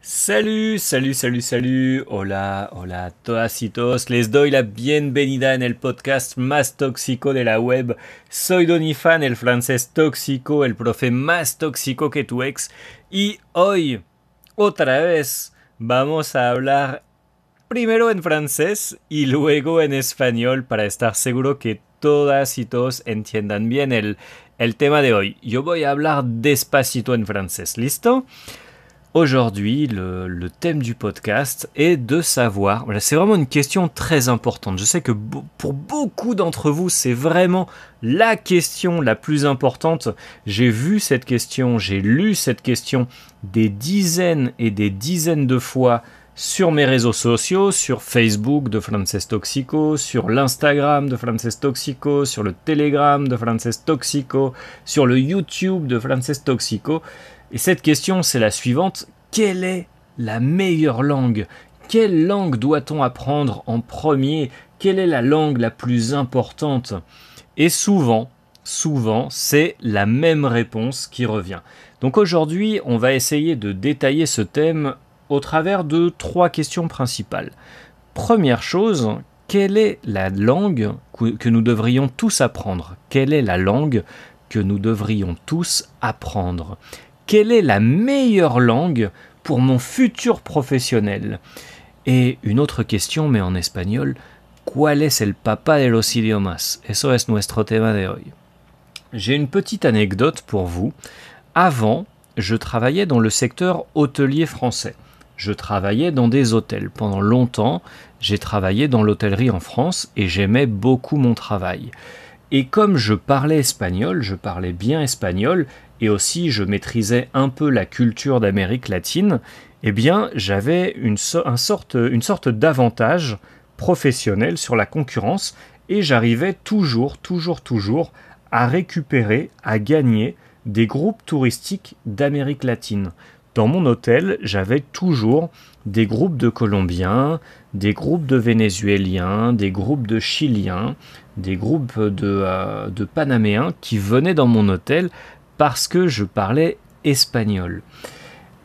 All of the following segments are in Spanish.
Salut, salut, salut, salut. Hola, hola a todas y todos. Les doy la bienvenida en el podcast más tóxico de la web. Soy Donifan, el francés tóxico, el profe más tóxico que tu ex. Y hoy, otra vez, vamos a hablar primero en francés y luego en español para estar seguro que todas y todos entiendan bien el, el tema de hoy. Yo voy a hablar despacito en francés, ¿listo? Aujourd'hui, le, thème du podcast est de savoir, voilà, c'est vraiment une question très importante. Je sais que pour beaucoup d'entre vous, c'est vraiment la question la plus importante. J'ai vu cette question, j'ai lu cette question des dizaines et des dizaines de fois sur mes réseaux sociaux, sur Facebook de Frances Toxico, sur l'Instagram de Frances Toxico, sur le Telegram de Frances Toxico, sur le YouTube de Frances Toxico. Et cette question, c'est la suivante. Quelle est la meilleure langue Quelle langue doit-on apprendre en premier Quelle est la langue la plus importante Et souvent, souvent, c'est la même réponse qui revient. Donc aujourd'hui, on va essayer de détailler ce thème au travers de trois questions principales. Première chose, quelle est la langue que nous devrions tous apprendre Quelle est la langue que nous devrions tous apprendre quelle est la meilleure langue pour mon futur professionnel Et une autre question, mais en espagnol, ¿cuál es el papa de los idiomas? Eso es nuestro tema de hoy. J'ai une petite anecdote pour vous. Avant, je travaillais dans le secteur hôtelier français. Je travaillais dans des hôtels. Pendant longtemps, j'ai travaillé dans l'hôtellerie en France et j'aimais beaucoup mon travail. Et comme je parlais espagnol, je parlais bien espagnol, et aussi je maîtrisais un peu la culture d'Amérique latine, eh bien j'avais une, sorte, d'avantage professionnel sur la concurrence et j'arrivais toujours, toujours, toujours à récupérer, à gagner des groupes touristiques d'Amérique latine. Dans mon hôtel, j'avais toujours des groupes de Colombiens, des groupes de Vénézuéliens, des groupes de Chiliens, des groupes de euh, Panaméens qui venaient dans mon hôtel parce que je parlais espagnol.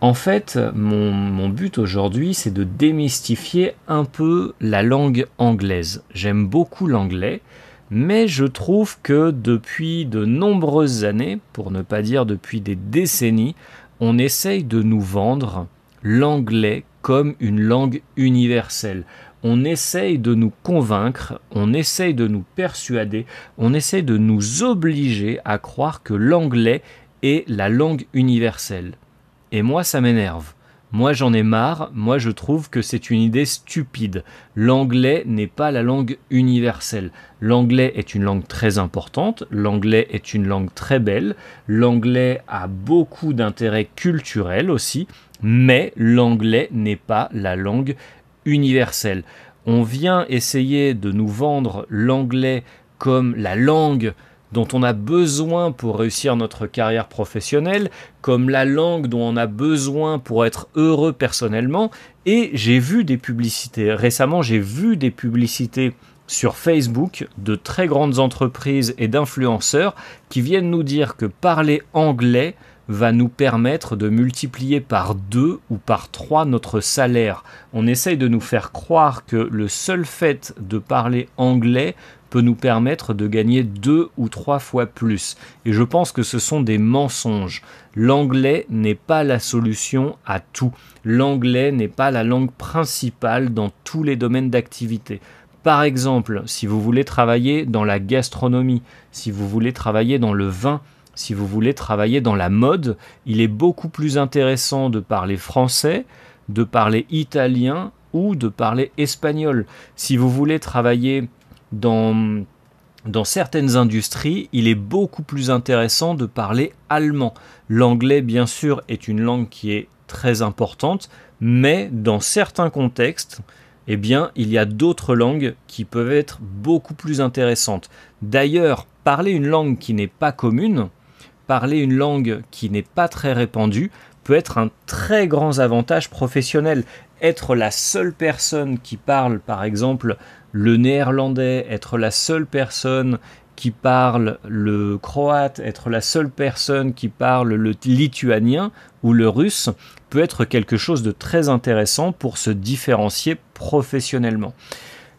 En fait, mon, but aujourd'hui, c'est de démystifier un peu la langue anglaise. J'aime beaucoup l'anglais, mais je trouve que depuis de nombreuses années, pour ne pas dire depuis des décennies, on essaye de nous vendre l'anglais comme une langue universelle on essaye de nous convaincre, on essaye de nous persuader, on essaye de nous obliger à croire que l'anglais est la langue universelle. Et moi, ça m'énerve. Moi, j'en ai marre, moi, je trouve que c'est une idée stupide. L'anglais n'est pas la langue universelle. L'anglais est une langue très importante, l'anglais est une langue très belle, l'anglais a beaucoup d'intérêt culturel aussi, mais l'anglais n'est pas la langue universel. On vient essayer de nous vendre l'anglais comme la langue dont on a besoin pour réussir notre carrière professionnelle, comme la langue dont on a besoin pour être heureux personnellement. Et j'ai vu des publicités, récemment j'ai vu des publicités sur Facebook de très grandes entreprises et d'influenceurs qui viennent nous dire que parler anglais, va nous permettre de multiplier par deux ou par trois notre salaire. On essaye de nous faire croire que le seul fait de parler anglais peut nous permettre de gagner deux ou trois fois plus. Et je pense que ce sont des mensonges. L'anglais n'est pas la solution à tout. L'anglais n'est pas la langue principale dans tous les domaines d'activité. Par exemple, si vous voulez travailler dans la gastronomie, si vous voulez travailler dans le vin, si vous voulez travailler dans la mode, il est beaucoup plus intéressant de parler français, de parler italien ou de parler espagnol. Si vous voulez travailler dans, dans certaines industries, il est beaucoup plus intéressant de parler allemand. L'anglais, bien sûr, est une langue qui est très importante, mais dans certains contextes, eh bien, il y a d'autres langues qui peuvent être beaucoup plus intéressantes. D'ailleurs, parler une langue qui n'est pas commune, parler une langue qui n'est pas très répandue peut être un très grand avantage professionnel. Être la seule personne qui parle, par exemple, le néerlandais, être la seule personne qui parle le croate, être la seule personne qui parle le lituanien ou le russe, peut être quelque chose de très intéressant pour se différencier professionnellement.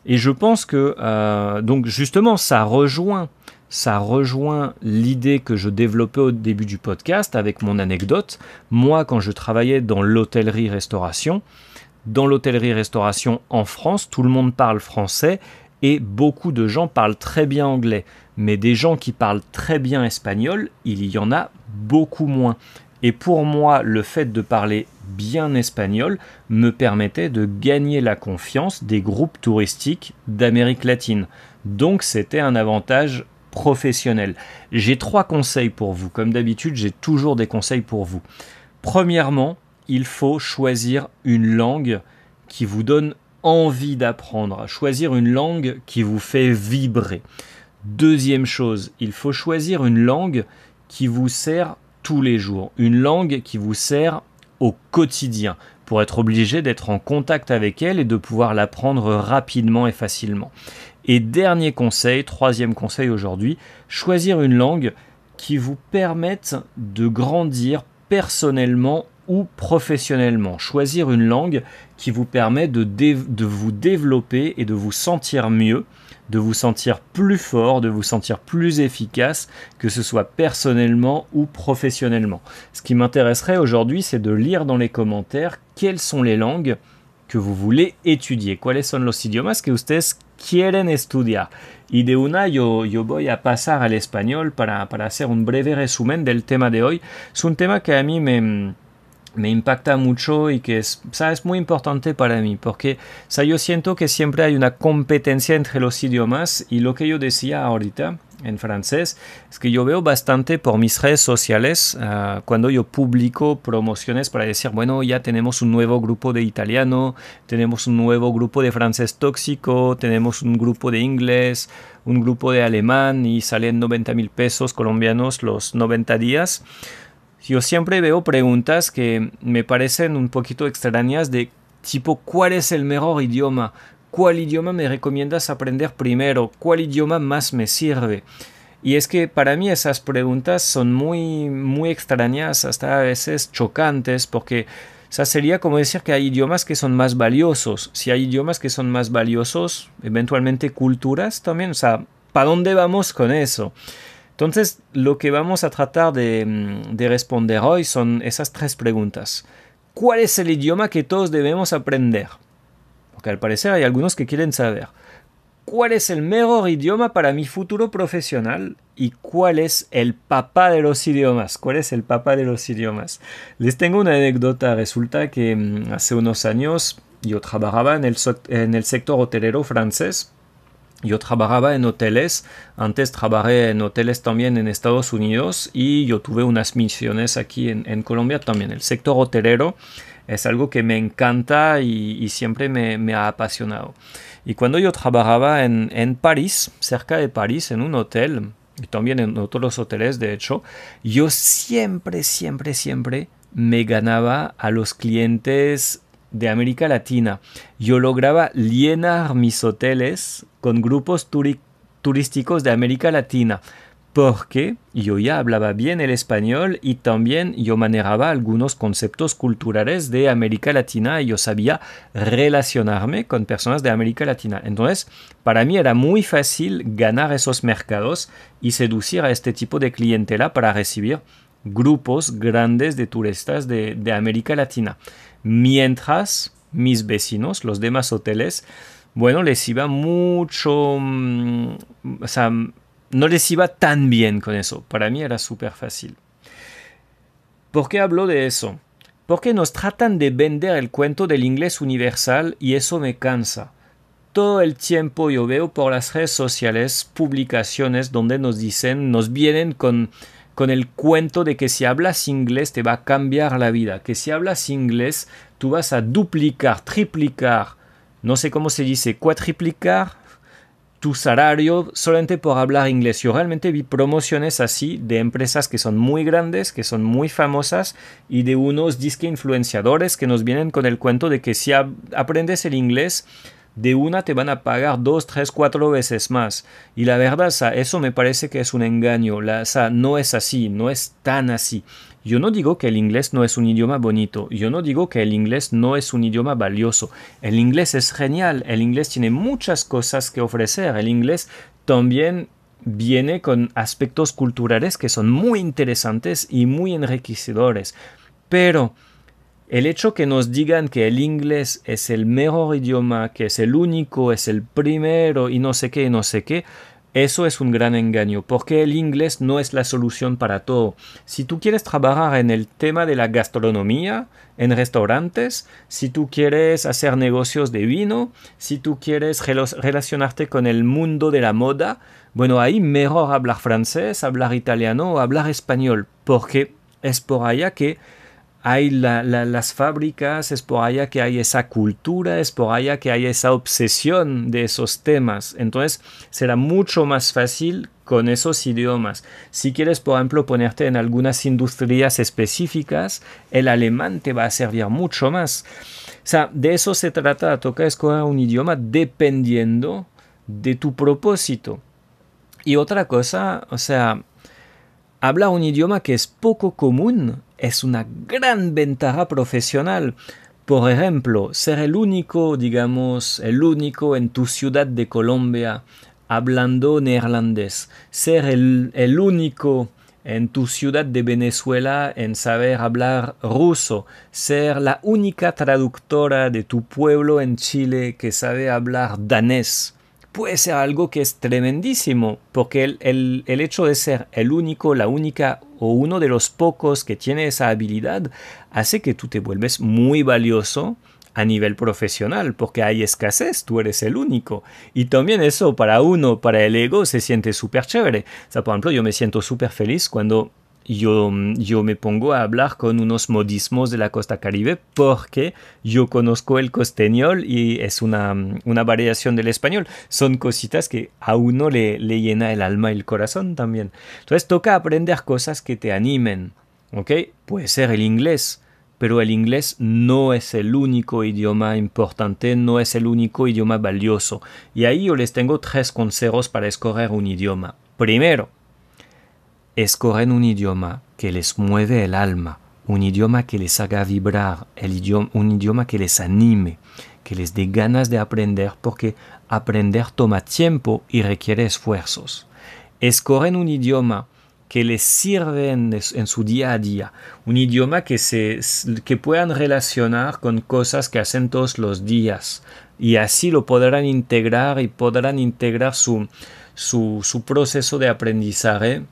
Et je pense que, euh, donc justement, ça rejoint ça rejoint l'idée que je développais au début du podcast avec mon anecdote. Moi, quand je travaillais dans l'hôtellerie-restauration, dans l'hôtellerie-restauration en France, tout le monde parle français et beaucoup de gens parlent très bien anglais. Mais des gens qui parlent très bien espagnol, il y en a beaucoup moins. Et pour moi, le fait de parler bien espagnol me permettait de gagner la confiance des groupes touristiques d'Amérique latine. Donc c'était un avantage professionnel. J'ai trois conseils pour vous. Comme d'habitude, j'ai toujours des conseils pour vous. Premièrement, il faut choisir une langue qui vous donne envie d'apprendre, choisir une langue qui vous fait vibrer. Deuxième chose, il faut choisir une langue qui vous sert tous les jours, une langue qui vous sert au quotidien, pour être obligé d'être en contact avec elle et de pouvoir l'apprendre rapidement et facilement. Et dernier conseil, troisième conseil aujourd'hui, choisir une langue qui vous permette de grandir personnellement ou professionnellement. Choisir une langue qui vous permet de, vous développer et de vous sentir mieux, de vous sentir plus fort, de vous sentir plus efficace, que ce soit personnellement ou professionnellement. Ce qui m'intéresserait aujourd'hui, c'est de lire dans les commentaires quelles sont les langues que vous voulez étudier. Quelles sont les idiomas que ustedes quieren estudiar. Y de una yo, yo voy a pasar al español para, hacer un breve resumen del tema de hoy. Es un tema que a mí me, me impacta mucho y que es, muy importante para mí, porque yo siento que siempre hay una competencia entre los idiomas y lo que yo decía ahorita, en francés, es que yo veo bastante por mis redes sociales ah, cuando yo publico promociones para decir, bueno, ya tenemos un nuevo grupo de italiano, tenemos un nuevo grupo de francés tóxico, tenemos un grupo de inglés, un grupo de alemán y salen 90 mil pesos colombianos los 90 días. Yo siempre veo preguntas que me parecen un poquito extrañas de tipo, ¿cuál es el mejor idioma? ¿Cuál idioma me recomiendas aprender primero? ¿Cuál idioma más me sirve? Y es que para mí esas preguntas son muy, muy extrañas, hasta a veces chocantes, porque sería como decir que hay idiomas que son más valiosos. Si hay idiomas que son más valiosos, eventualmente culturas también. O sea, ¿para dónde vamos con eso? Entonces, lo que vamos a tratar de mm, responder hoy son esas tres preguntas. ¿Cuál es el idioma que todos debemos aprender? que al parecer hay algunos que quieren saber cuál es el mejor idioma para mi futuro profesional y cuál es el papá de los idiomas. ¿Cuál es el papá de los idiomas? Les tengo una anécdota. Resulta que mm, hace unos años yo trabajaba en el, en el sector hotelero francés. Yo trabajaba en hoteles, antes trabajé en hoteles también en Estados Unidos y yo tuve unas misiones aquí en, en Colombia también, el sector hotelero es algo que me encanta y, siempre me, ha apasionado. Y cuando yo trabajaba en, en, París, cerca de París, en un hotel, y también en otros hoteles, de hecho, yo siempre, siempre, siempre me ganaba a los clientes de América Latina. Yo lograba llenar mis hoteles con grupos turísticos de América Latina porque yo ya hablaba bien el español y también yo manejaba algunos conceptos culturales de América Latina y yo sabía relacionarme con personas de América Latina. Entonces, para mí era muy fácil ganar esos mercados y seducir a este tipo de clientela para recibir grupos grandes de turistas de, América Latina. Mientras mis vecinos, los demás hoteles, bueno, les iba mucho, mm, no les iba tan bien con eso. Para mí era súper fácil. ¿Por qué hablo de eso? Porque nos tratan de vender el cuento del inglés universal y eso me cansa. Todo el tiempo yo veo por las redes sociales publicaciones donde nos dicen, nos vienen con, con el cuento de que si hablas inglés te va a cambiar la vida, que si hablas inglés tú vas a duplicar, triplicar, no sé cómo se dice, cuatriplicar, tu salario solamente por hablar inglés. Yo realmente vi promociones así de empresas que son muy grandes, que son muy famosas y de unos disque influenciadores que nos vienen con el cuento de que si aprendes el inglés, de una te van a pagar dos, tres, cuatro veces más. Y la verdad, o eso me parece que es un engaño. La, no es así, no es tan así. Yo no digo que el inglés no es un idioma bonito, yo no digo que el inglés no es un idioma valioso. El inglés es genial, el inglés tiene muchas cosas que ofrecer, el inglés también viene con aspectos culturales que son muy interesantes y muy enriquecedores. Pero el hecho que nos digan que el inglés es el mejor idioma, que es el único, es el primero y no sé qué, no sé qué, eso es un gran engaño, porque el inglés no es la solución para todo. Si tú quieres trabajar en el tema de la gastronomía, en restaurantes, si tú quieres hacer negocios de vino, si tú quieres relacionarte con el mundo de la moda, bueno, ahí mejor hablar francés, hablar italiano o hablar español, porque es por allá que hay las fábricas, es por allá que hay esa cultura, es por allá que hay esa obsesión de esos temas. Entonces será mucho más fácil con esos idiomas. Si quieres, por ejemplo, ponerte en algunas industrias específicas, el alemán te va a servir mucho más. O sea, de eso se trata, toca escoger un idioma dependiendo de tu propósito. Y otra cosa, o sea, habla un idioma que es poco común es una gran ventaja profesional. Por ejemplo, ser el único, digamos, el único en tu ciudad de Colombia hablando neerlandés, ser el, único en tu ciudad de Venezuela en saber hablar ruso, ser la única traductora de tu pueblo en Chile que sabe hablar danés puede ser algo que es tremendísimo, porque el, hecho de ser el único, la única o uno de los pocos que tiene esa habilidad hace que tú te vuelves muy valioso a nivel profesional, porque hay escasez, tú eres el único. Y también eso para uno, para el ego, se siente súper chévere. sea, por ejemplo, yo me siento súper feliz cuando yo, me pongo a hablar con unos modismos de la costa caribe porque yo conozco el costeñol y es una, variación del español. Son cositas que a uno le, le llena el alma y el corazón también. Entonces toca aprender cosas que te animen. ¿Ok? Puede ser el inglés pero el inglés no es el único idioma importante, no es el único idioma valioso. Y ahí yo les tengo tres consejos para escoger un idioma. Primero, escogen un idioma que les mueve el alma, un idioma que les haga vibrar, un idioma que les anime, que les dé ganas de aprender porque aprender toma tiempo y requiere esfuerzos. Escogen un idioma que les sirve en, su día a día, un idioma que, se, que puedan relacionar con cosas que hacen todos los días y así lo podrán integrar y podrán integrar su, su proceso de aprendizaje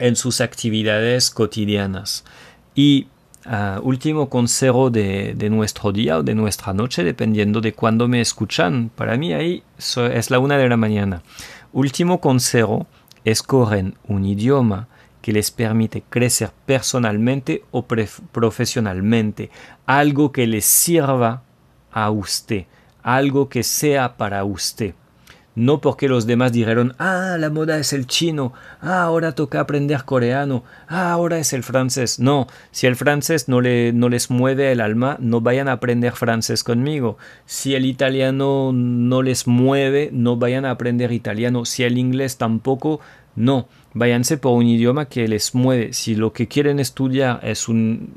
en sus actividades cotidianas. Y ah, último consejo de, de, nuestro día o de nuestra noche, dependiendo de cuándo me escuchan. Para mí ahí es la una de la mañana. Último consejo, escogen un idioma que les permite crecer personalmente o profesionalmente, algo que les sirva a usted, algo que sea para usted no porque los demás dijeron, ah, la moda es el chino, ah, ahora toca aprender coreano, ah, ahora es el francés. No, si el francés no, le, no les mueve el alma, no vayan a aprender francés conmigo. Si el italiano no les mueve, no vayan a aprender italiano. Si el inglés tampoco, no, váyanse por un idioma que les mueve. Si lo que quieren estudiar es un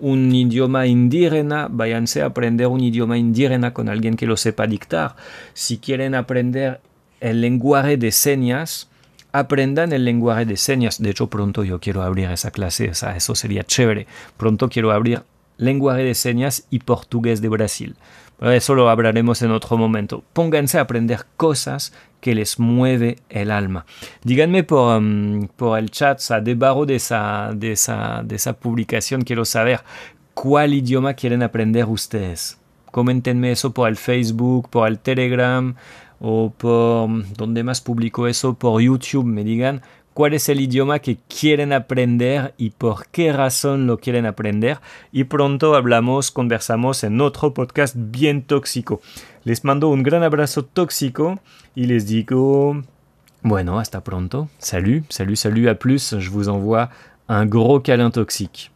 un idioma indígena, váyanse a aprender un idioma indígena con alguien que lo sepa dictar. Si quieren aprender el lenguaje de señas, aprendan el lenguaje de señas. De hecho, pronto yo quiero abrir esa clase, o eso sería chévere. Pronto quiero abrir lenguaje de señas y portugués de Brasil. Pero eso lo hablaremos en otro momento. Pónganse a aprender cosas que les mueve el alma. Díganme por, mm, el chat, o sea, debajo de esa, de, esa, publicación, quiero saber cuál idioma quieren aprender ustedes. Coméntenme eso por el Facebook, por el Telegram o por mm, donde más publico eso, por YouTube. Me digan cuál es el idioma que quieren aprender y por qué razón lo quieren aprender. Y pronto hablamos, conversamos en otro podcast bien tóxico. Les mando un gran abrazo tóxico y les digo, bueno, hasta pronto. Salut, salut, salut, à plus. Je vous envoie un gros câlin toxique.